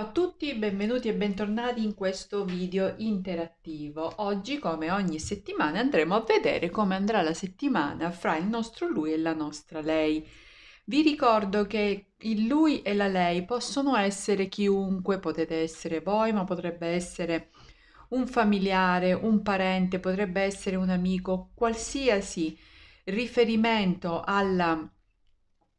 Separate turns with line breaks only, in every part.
Ciao a tutti, benvenuti e bentornati in questo video interattivo. Oggi, come ogni settimana, andremo a vedere come andrà la settimana fra il nostro lui e la nostra lei. Vi ricordo che il lui e la lei possono essere chiunque, potete essere voi, ma potrebbe essere un familiare, un parente, potrebbe essere un amico, qualsiasi riferimento alla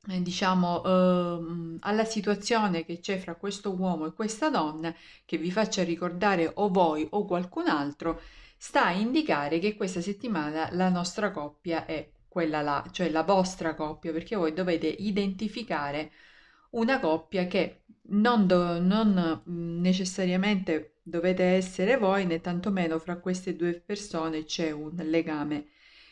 eh, diciamo, ehm, alla situazione che c'è fra questo uomo e questa donna, che vi faccia ricordare o voi o qualcun altro, sta a indicare che questa settimana la nostra coppia è quella là, cioè la vostra coppia, perché voi dovete identificare una coppia che non, do, non mm, necessariamente dovete essere voi, né tantomeno fra queste due persone c'è un legame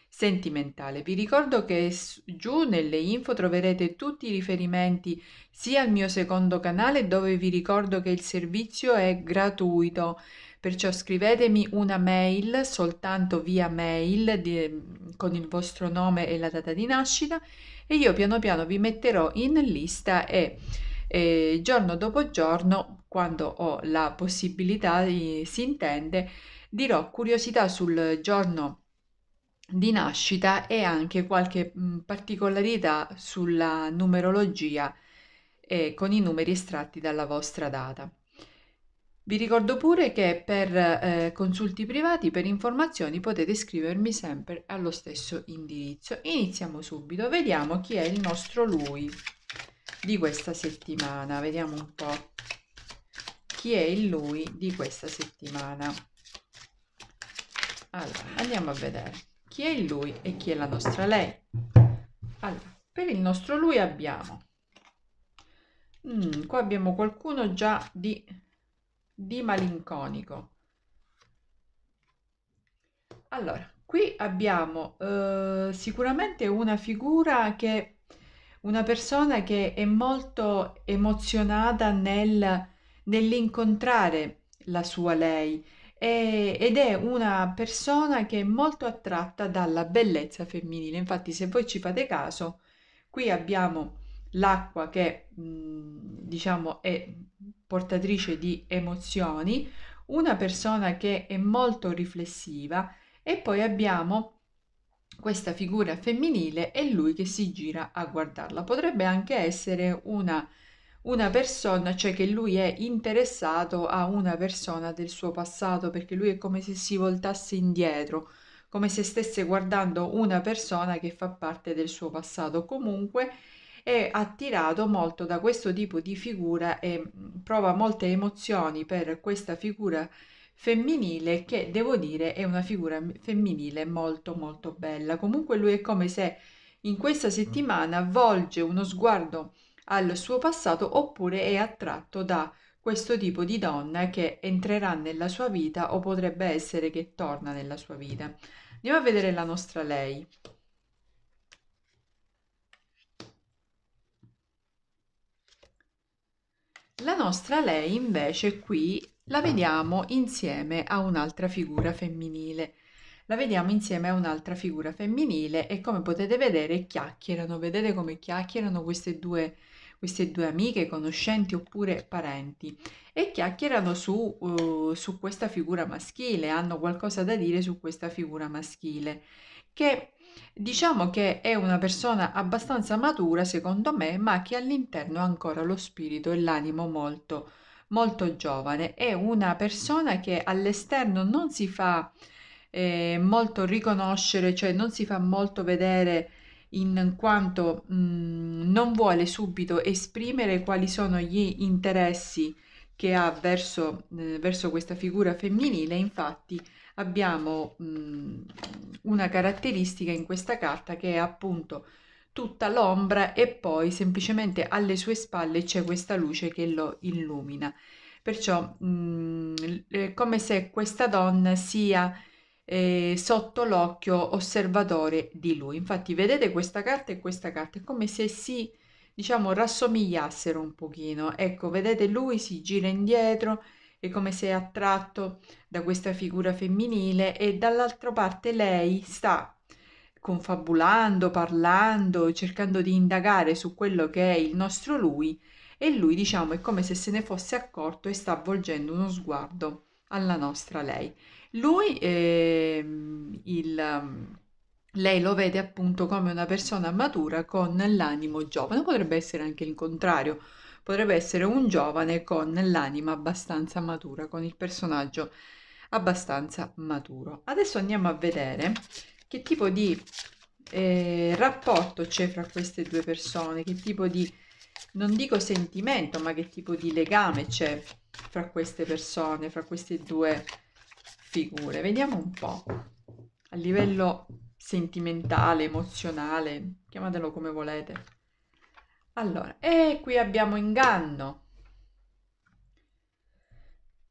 sentimentale. Vi ricordo che giù nelle info troverete tutti i riferimenti sia al mio secondo canale dove vi ricordo che il servizio è gratuito, perciò scrivetemi una mail soltanto via mail di, con il vostro nome e la data di nascita e io piano piano vi metterò in lista e, e giorno dopo giorno, quando ho la possibilità, eh, si intende, dirò curiosità sul giorno di nascita e anche qualche mm, particolarità sulla numerologia eh, con i numeri estratti dalla vostra data. Vi ricordo pure che per eh, consulti privati, per informazioni, potete scrivermi sempre allo stesso indirizzo. Iniziamo subito, vediamo chi è il nostro lui di questa settimana. Vediamo un po' chi è il lui di questa settimana. Allora, andiamo a vedere chi è il lui e chi è la nostra lei. Allora, per il nostro lui abbiamo... Mm, qua abbiamo qualcuno già di, di malinconico. Allora, qui abbiamo eh, sicuramente una figura che... Una persona che è molto emozionata nel, nell'incontrare la sua lei, e, eh, ed è una persona che è molto attratta dalla bellezza femminile. Infatti, se voi ci fate caso, qui abbiamo l'acqua che mh, diciamo è portatrice di emozioni, una persona che è molto riflessiva e poi abbiamo questa figura femminile e lui che si gira a guardarla. Potrebbe anche essere una una persona, cioè che lui è interessato a una persona del suo passato, perché lui è come se si voltasse indietro, come se stesse guardando una persona che fa parte del suo passato. Comunque è attirato molto da questo tipo di figura e prova molte emozioni per questa figura femminile che devo dire è una figura femminile molto molto bella. Comunque lui è come se in questa mm. settimana volge uno sguardo al suo passato oppure è attratto da questo tipo di donna che entrerà nella sua vita o potrebbe essere che torna nella sua vita. Andiamo a vedere la nostra lei. La nostra lei invece qui la vediamo insieme a un'altra figura femminile. La vediamo insieme a un'altra figura femminile e come potete vedere chiacchierano, vedete come chiacchierano queste due queste due amiche, conoscenti oppure parenti e chiacchierano su, uh, su questa figura maschile, hanno qualcosa da dire su questa figura maschile che diciamo che è una persona abbastanza matura secondo me ma che all'interno ha ancora lo spirito e l'animo molto molto giovane è una persona che all'esterno non si fa eh, molto riconoscere cioè non si fa molto vedere in quanto mh, mm, non vuole subito esprimere quali sono gli interessi che ha verso, eh, verso questa figura femminile, infatti abbiamo mh, mm, una caratteristica in questa carta che è appunto tutta l'ombra e poi semplicemente alle sue spalle c'è questa luce che lo illumina. Perciò mh, mm, è come se questa donna sia eh, sotto l'occhio osservatore di lui. Infatti vedete questa carta e questa carta, è come se si diciamo rassomigliassero un pochino. Ecco, vedete lui si gira indietro, è come se è attratto da questa figura femminile e dall'altra parte lei sta confabulando, parlando, cercando di indagare su quello che è il nostro lui e lui diciamo è come se se ne fosse accorto e sta avvolgendo uno sguardo alla nostra lei. Lui, ehm, il, ehm, lei lo vede appunto come una persona matura con l'animo giovane, potrebbe essere anche il contrario, potrebbe essere un giovane con l'anima abbastanza matura, con il personaggio abbastanza maturo. Adesso andiamo a vedere che tipo di eh, rapporto c'è fra queste due persone, che tipo di, non dico sentimento, ma che tipo di legame c'è fra queste persone, fra queste due persone figure. Vediamo un po' a livello sentimentale, emozionale, chiamatelo come volete. Allora, e qui abbiamo inganno.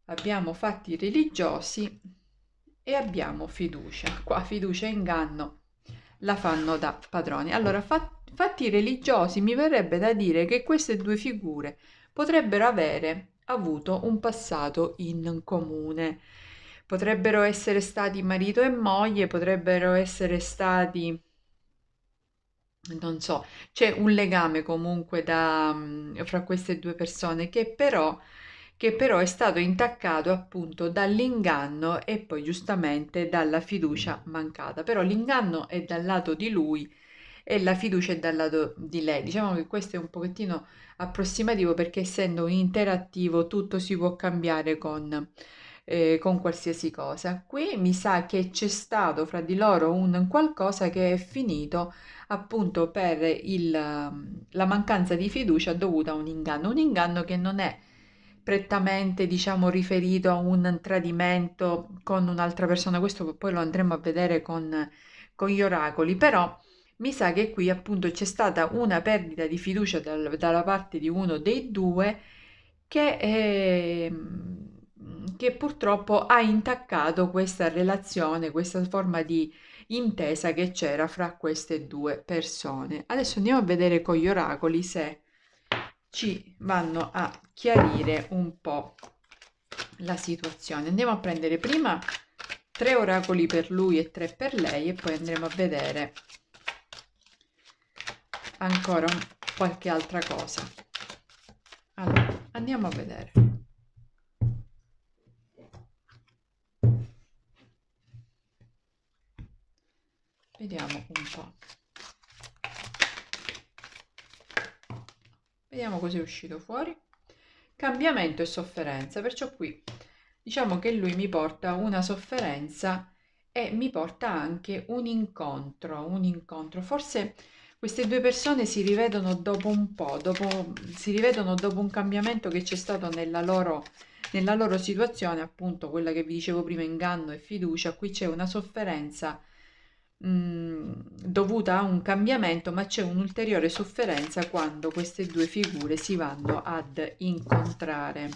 Abbiamo fatti religiosi e abbiamo fiducia. Qua fiducia e inganno la fanno da padroni. Allora, fatti religiosi mi verrebbe da dire che queste due figure potrebbero avere avuto un passato in comune potrebbero essere stati marito e moglie, potrebbero essere stati, non so, c'è un legame comunque da, mm, fra queste due persone che però, che però è stato intaccato appunto dall'inganno e poi giustamente dalla fiducia mancata. Però l'inganno è dal lato di lui e la fiducia è dal lato di lei. Diciamo che questo è un pochettino approssimativo perché essendo un interattivo tutto si può cambiare con eh, con qualsiasi cosa. Qui mi sa che c'è stato fra di loro un qualcosa che è finito appunto per il, ehm, la mancanza di fiducia dovuta a un inganno, un inganno che non è prettamente diciamo riferito a un tradimento con un'altra persona, questo poi lo andremo a vedere con, con gli oracoli, però mi sa che qui appunto c'è stata una perdita di fiducia dal, dalla parte di uno dei due che eh, che purtroppo ha intaccato questa relazione, questa forma di intesa che c'era fra queste due persone. Adesso andiamo a vedere con gli oracoli se ci vanno a chiarire un po' la situazione. Andiamo a prendere prima tre oracoli per lui e tre per lei e poi andremo a vedere ancora qualche altra cosa. Allora, andiamo a vedere. vediamo un po' vediamo cos'è uscito fuori cambiamento e sofferenza perciò qui diciamo che lui mi porta una sofferenza e mi porta anche un incontro un incontro forse queste due persone si rivedono dopo un po', dopo, si rivedono dopo un cambiamento che c'è stato nella loro, nella loro situazione, appunto quella che vi dicevo prima, inganno e fiducia, qui c'è una sofferenza dovuta a un cambiamento, ma c'è un'ulteriore sofferenza quando queste due figure si vanno ad incontrare.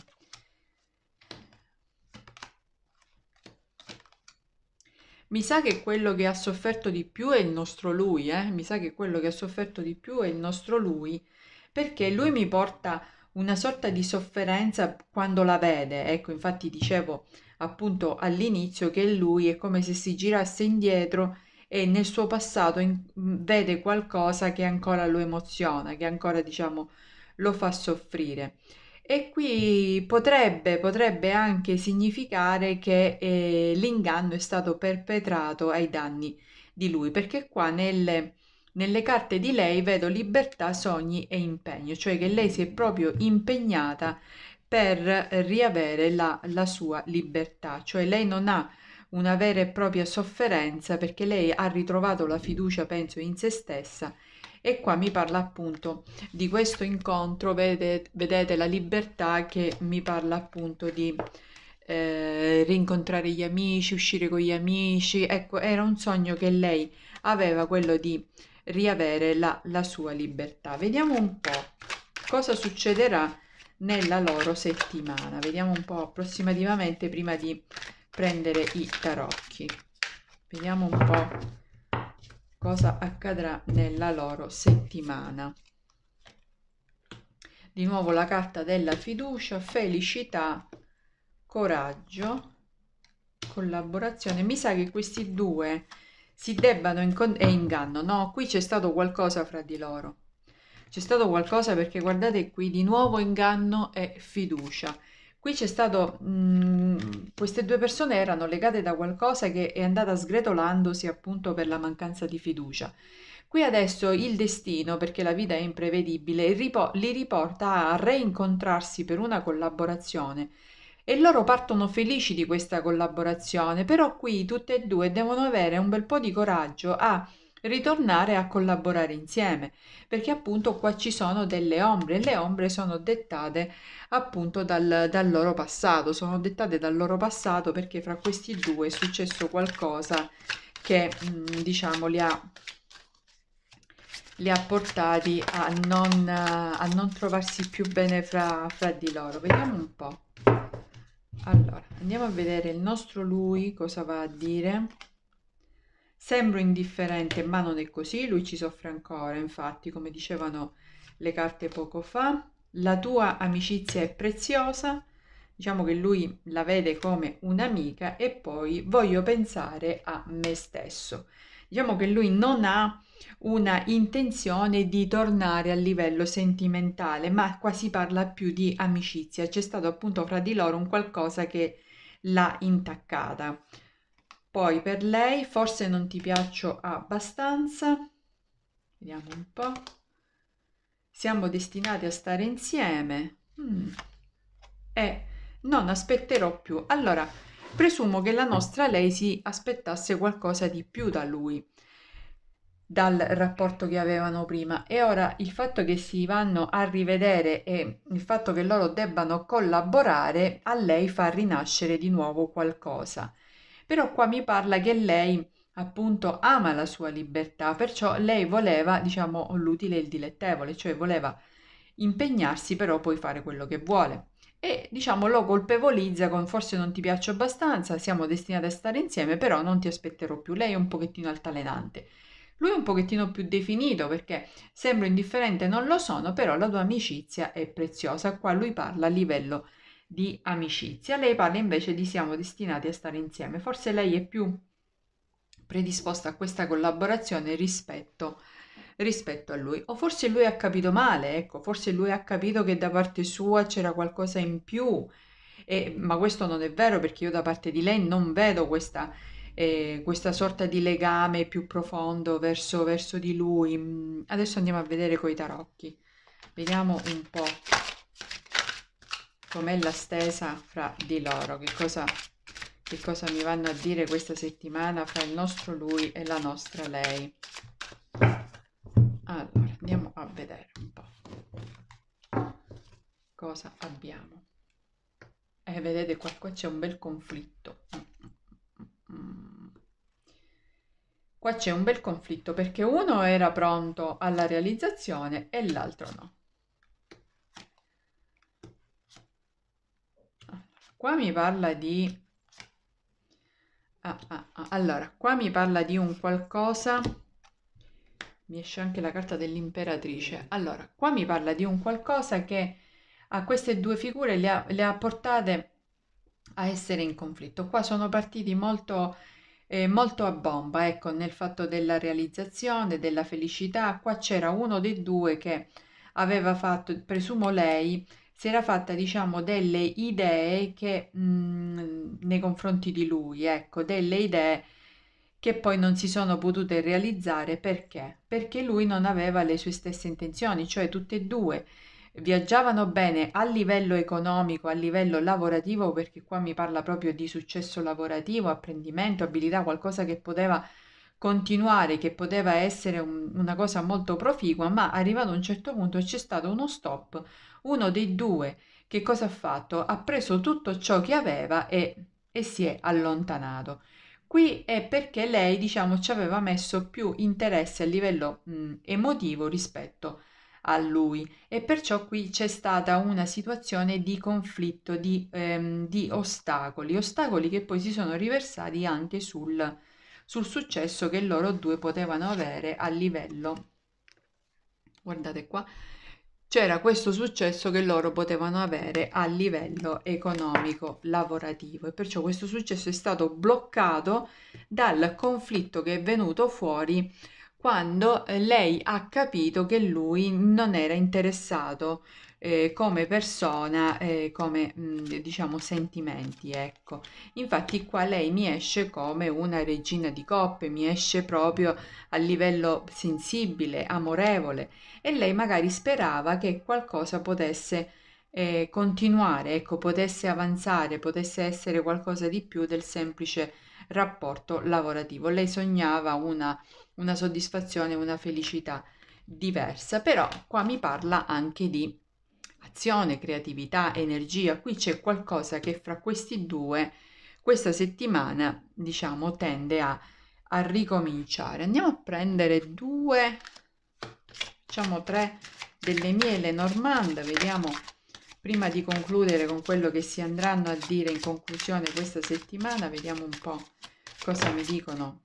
Mi sa che quello che ha sofferto di più è il nostro lui, eh? mi sa che quello che ha sofferto di più è il nostro lui, perché lui mi porta una sorta di sofferenza quando la vede. Ecco, infatti dicevo appunto all'inizio che lui è come se si girasse indietro e nel suo passato in- vede qualcosa che ancora lo emoziona, che ancora diciamo lo fa soffrire. E qui potrebbe, potrebbe anche significare che eh, l'inganno è stato perpetrato ai danni di lui, perché qua nelle, nelle carte di lei vedo libertà, sogni e impegno, cioè che lei si è proprio impegnata per riavere la, la sua libertà, cioè lei non ha una vera e propria sofferenza perché lei ha ritrovato la fiducia, penso, in se stessa. E qua mi parla appunto di questo incontro, vedete, vedete la libertà che mi parla appunto di eh, rincontrare gli amici, uscire con gli amici. Ecco, era un sogno che lei aveva, quello di riavere la, la sua libertà. Vediamo un po' cosa succederà nella loro settimana. Vediamo un po' approssimativamente prima di prendere i tarocchi. Vediamo un po' cosa accadrà nella loro settimana. Di nuovo la carta della fiducia, felicità, coraggio, collaborazione. Mi sa che questi due si debbano incontrare... e inganno, no? Qui c'è stato qualcosa fra di loro. C'è stato qualcosa perché guardate qui di nuovo inganno e fiducia. Qui c'è stato, mh, queste due persone erano legate da qualcosa che è andata sgretolandosi appunto per la mancanza di fiducia. Qui adesso il destino, perché la vita è imprevedibile, li riporta a reincontrarsi per una collaborazione e loro partono felici di questa collaborazione, però qui tutte e due devono avere un bel po' di coraggio a ritornare a collaborare insieme, perché appunto qua ci sono delle ombre e le ombre sono dettate appunto dal, dal loro passato, sono dettate dal loro passato perché fra questi due è successo qualcosa che mm, diciamo li ha li ha portati a non, a non trovarsi più bene fra, fra di loro. Vediamo un po'. Allora, andiamo a vedere il nostro lui cosa va a dire. Sembro indifferente, ma non è così, lui ci soffre ancora, infatti, come dicevano le carte poco fa. La tua amicizia è preziosa, diciamo che lui la vede come un'amica e poi voglio pensare a me stesso. Diciamo che lui non ha una intenzione di tornare a livello sentimentale, ma qua si parla più di amicizia. C'è stato appunto fra di loro un qualcosa che l'ha intaccata. Poi per lei forse non ti piaccio abbastanza. Vediamo un po'. Siamo destinati a stare insieme. Mm. E eh, non aspetterò più. Allora, presumo che la nostra lei si aspettasse qualcosa di più da lui dal rapporto che avevano prima e ora il fatto che si vanno a rivedere e il fatto che loro debbano collaborare a lei fa rinascere di nuovo qualcosa però qua mi parla che lei appunto ama la sua libertà, perciò lei voleva, diciamo, l'utile e il dilettevole, cioè voleva impegnarsi però poi fare quello che vuole. E diciamo lo colpevolizza con forse non ti piaccio abbastanza, siamo destinati a stare insieme, però non ti aspetterò più. Lei è un pochettino altalenante. Lui è un pochettino più definito perché sembro indifferente, non lo sono, però la tua amicizia è preziosa. Qua lui parla a livello di amicizia. Lei parla invece di siamo destinati a stare insieme. Forse lei è più predisposta a questa collaborazione rispetto, rispetto a lui. O forse lui ha capito male, ecco, forse lui ha capito che da parte sua c'era qualcosa in più. E, ma questo non è vero perché io da parte di lei non vedo questa, eh, questa sorta di legame più profondo verso, verso di lui. Mm, adesso andiamo a vedere con i tarocchi. Vediamo un po' com'è la stesa fra di loro, che cosa, che cosa mi vanno a dire questa settimana fra il nostro lui e la nostra lei. Allora, andiamo a vedere un po' cosa abbiamo. E eh, vedete qua, qua c'è un bel conflitto. Qua c'è un bel conflitto perché uno era pronto alla realizzazione e l'altro no. Qua mi parla di... Ah, ah, ah. Allora, qua mi parla di un qualcosa... Mi esce anche la carta dell'imperatrice. Allora, qua mi parla di un qualcosa che a queste due figure le ha, le ha portate a essere in conflitto. Qua sono partiti molto, eh, molto a bomba, ecco, nel fatto della realizzazione, della felicità. Qua c'era uno dei due che aveva fatto, presumo lei, si era fatta, diciamo, delle idee che, mh, nei confronti di lui, ecco, delle idee che poi non si sono potute realizzare perché? Perché lui non aveva le sue stesse intenzioni, cioè tutte e due viaggiavano bene a livello economico, a livello lavorativo, perché qua mi parla proprio di successo lavorativo, apprendimento, abilità, qualcosa che poteva continuare che poteva essere un, una cosa molto proficua, ma arrivato a un certo punto c'è stato uno stop. Uno dei due che cosa ha fatto? Ha preso tutto ciò che aveva e, e si è allontanato. Qui è perché lei, diciamo, ci aveva messo più interesse a livello mh, mm, emotivo rispetto a lui e perciò qui c'è stata una situazione di conflitto, di, ehm, di ostacoli, ostacoli che poi si sono riversati anche sul, sul successo che loro due potevano avere a livello, guardate qua, c'era questo successo che loro potevano avere a livello economico lavorativo e perciò questo successo è stato bloccato dal conflitto che è venuto fuori quando eh, lei ha capito che lui non era interessato eh, come persona, eh, come mh, mm, diciamo sentimenti, ecco. Infatti qua lei mi esce come una regina di coppe, mi esce proprio a livello sensibile, amorevole e lei magari sperava che qualcosa potesse eh, continuare, ecco, potesse avanzare, potesse essere qualcosa di più del semplice rapporto lavorativo. Lei sognava una, una soddisfazione, una felicità diversa, però qua mi parla anche di azione, creatività, energia, qui c'è qualcosa che fra questi due questa settimana diciamo tende a, a ricominciare. Andiamo a prendere due, diciamo tre delle miele normanda, vediamo prima di concludere con quello che si andranno a dire in conclusione questa settimana, vediamo un po' cosa mi dicono.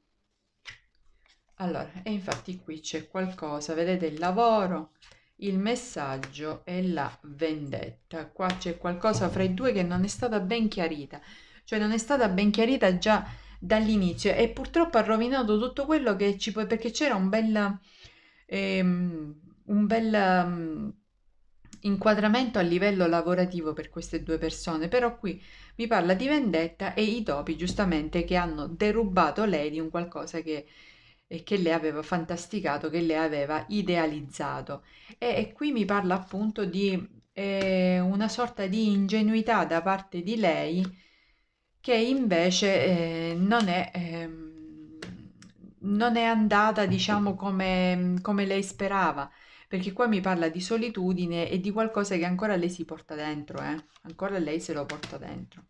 Allora, e infatti qui c'è qualcosa, vedete il lavoro, il messaggio e la vendetta. Qua c'è qualcosa fra i due che non è stata ben chiarita, cioè non è stata ben chiarita già dall'inizio e purtroppo ha rovinato tutto quello che ci può perché c'era un bel ehm, un bel um, inquadramento a livello lavorativo per queste due persone, però qui mi parla di vendetta e i topi giustamente che hanno derubato lei di un qualcosa che e che lei aveva fantasticato, che lei aveva idealizzato. E, e qui mi parla appunto di eh, una sorta di ingenuità da parte di lei che invece eh, non, è, eh, non, è, andata diciamo come, come lei sperava perché qua mi parla di solitudine e di qualcosa che ancora lei si porta dentro, eh? ancora lei se lo porta dentro.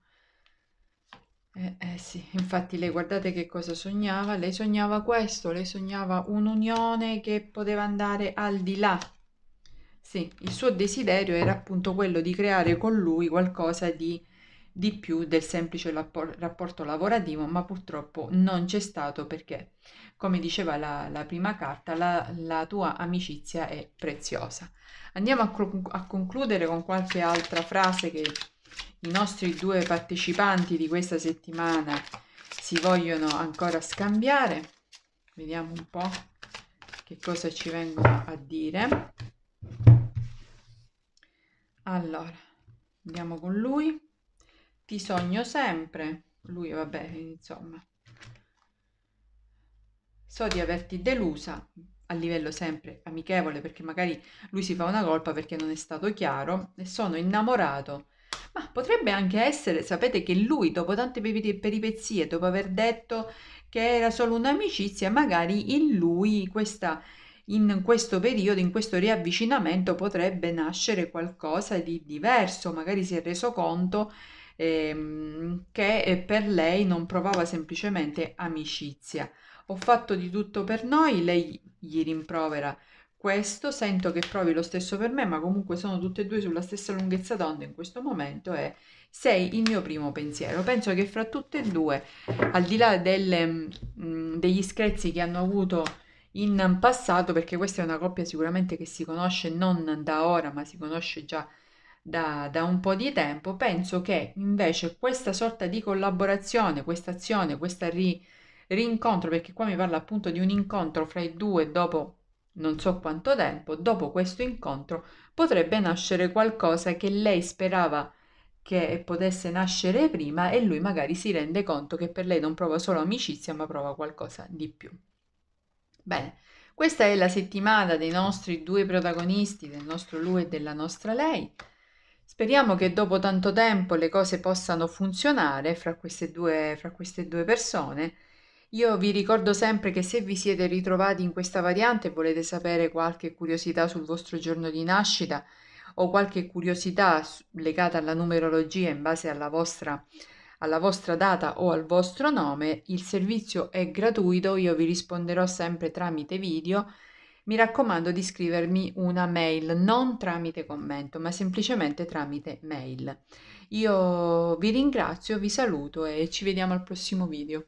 Eh, eh, sì, infatti lei guardate che cosa sognava, lei sognava questo, lei sognava un'unione che poteva andare al di là. Sì, il suo desiderio era appunto quello di creare con lui qualcosa di, di più del semplice rapporto lavorativo, ma purtroppo non c'è stato perché, come diceva la, la prima carta, la, la, tua amicizia è preziosa. Andiamo a, a concludere con qualche altra frase che i nostri due partecipanti di questa settimana si vogliono ancora scambiare. Vediamo un po' che cosa ci vengono a dire. Allora, andiamo con lui. Ti sogno sempre. Lui, va bene insomma. So di averti delusa a livello sempre amichevole perché magari lui si fa una colpa perché non è stato chiaro e sono innamorato ma potrebbe anche essere, sapete, che lui, dopo tante peripezie, dopo aver detto che era solo un'amicizia, magari in lui questa, in questo periodo, in questo riavvicinamento potrebbe nascere qualcosa di diverso, magari si è reso conto ehm, che eh, per lei non provava semplicemente amicizia. Ho fatto di tutto per noi, lei gli rimprovera questo, sento che provi lo stesso per me, ma comunque sono tutte e due sulla stessa lunghezza d'onda in questo momento e sei il mio primo pensiero. Penso che fra tutte e due, al di là delle, mm, degli screzzi che hanno avuto in passato, perché questa è una coppia sicuramente che si conosce non da ora, ma si conosce già da, da un po' di tempo, penso che invece questa sorta di collaborazione, questa azione, questo rincontro, perché qua mi parla appunto di un incontro fra i due dopo non so quanto tempo, dopo questo incontro potrebbe nascere qualcosa che lei sperava che potesse nascere prima e lui magari si rende conto che per lei non prova solo amicizia ma prova qualcosa di più. Bene, questa è la settimana dei nostri due protagonisti, del nostro lui e della nostra lei. Speriamo che dopo tanto tempo le cose possano funzionare fra queste due, fra queste due persone io vi ricordo sempre che se vi siete ritrovati in questa variante e volete sapere qualche curiosità sul vostro giorno di nascita o qualche curiosità legata alla numerologia in base alla vostra, alla vostra data o al vostro nome, il servizio è gratuito, io vi risponderò sempre tramite video. Mi raccomando di scrivermi una mail, non tramite commento, ma semplicemente tramite mail. Io vi ringrazio, vi saluto e ci vediamo al prossimo video.